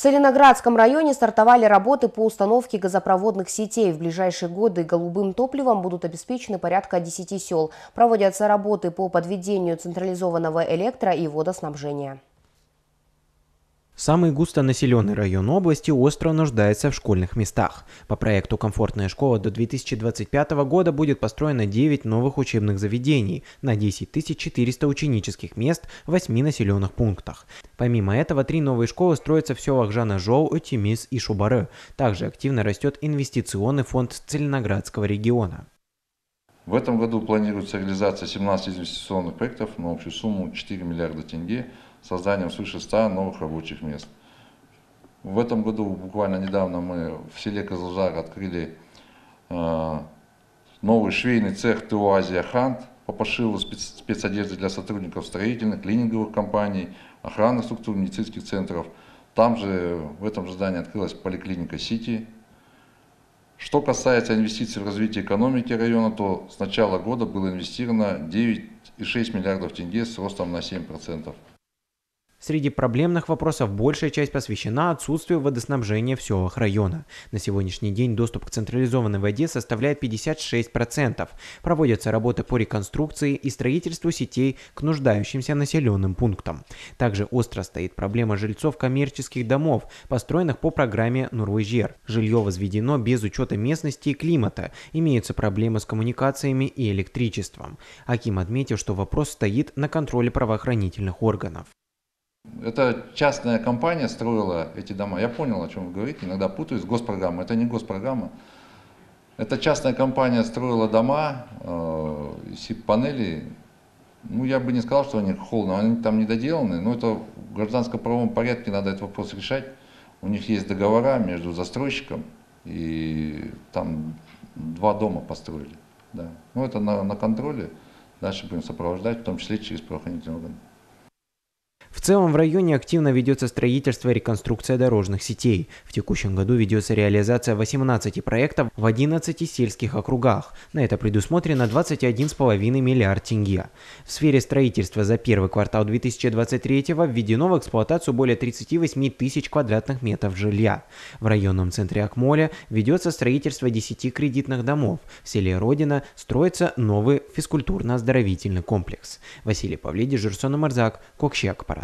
Целиноградском районе стартовали работы по установке газопроводных сетей. В ближайшие годы голубым топливом будут обеспечены порядка 10 сел. Проводятся работы по подведению централизованного электро- и водоснабжения. Самый густонаселенный район области остро нуждается в школьных местах. По проекту «Комфортная школа» до 2025 года будет построено 9 новых учебных заведений на 10 400 ученических мест в 8 населенных пунктах. Помимо этого, три новые школы строятся в селах Жанажоу, Утимис и Шубары. Также активно растет инвестиционный фонд Целиноградского региона. В этом году планируется реализация 17 инвестиционных проектов на общую сумму 4 миллиарда тенге с созданием свыше 100 новых рабочих мест. В этом году буквально недавно мы в селе Казалжар открыли э, новый швейный цех ТО «Азия Хант» по пошиву спецодежды для сотрудников строительных, клининговых компаний, охранных структур, медицинских центров. Там же, в этом же здании открылась поликлиника «Сити», что касается инвестиций в развитие экономики района, то с начала года было инвестировано 9,6 миллиардов тенге с ростом на 7%. Среди проблемных вопросов большая часть посвящена отсутствию водоснабжения в селах района. На сегодняшний день доступ к централизованной воде составляет 56%. Проводятся работы по реконструкции и строительству сетей к нуждающимся населенным пунктам. Также остро стоит проблема жильцов коммерческих домов, построенных по программе Нурвежер. Жилье возведено без учета местности и климата, имеются проблемы с коммуникациями и электричеством. Аким отметил, что вопрос стоит на контроле правоохранительных органов. Это частная компания строила эти дома. Я понял, о чем вы говорите, иногда путаюсь. Госпрограмма, это не госпрограмма. Это частная компания строила дома, э, СИП-панели. Ну, я бы не сказал, что они холодные. они там не доделаны, но это в гражданско-правовом порядке надо этот вопрос решать. У них есть договора между застройщиком и там два дома построили. Да. Ну, это на, на контроле. Дальше будем сопровождать, в том числе через правоохранительные органы. В целом в районе активно ведется строительство и реконструкция дорожных сетей. В текущем году ведется реализация 18 проектов в 11 сельских округах. На это предусмотрено 21,5 миллиард тенге. В сфере строительства за первый квартал 2023 введено в эксплуатацию более 38 тысяч квадратных метров жилья. В районном центре Акмоля ведется строительство 10 кредитных домов. В селе Родина строится новый физкультурно-оздоровительный комплекс. Василий Павлидис, Журсона Марзак, Кокщак, Пара.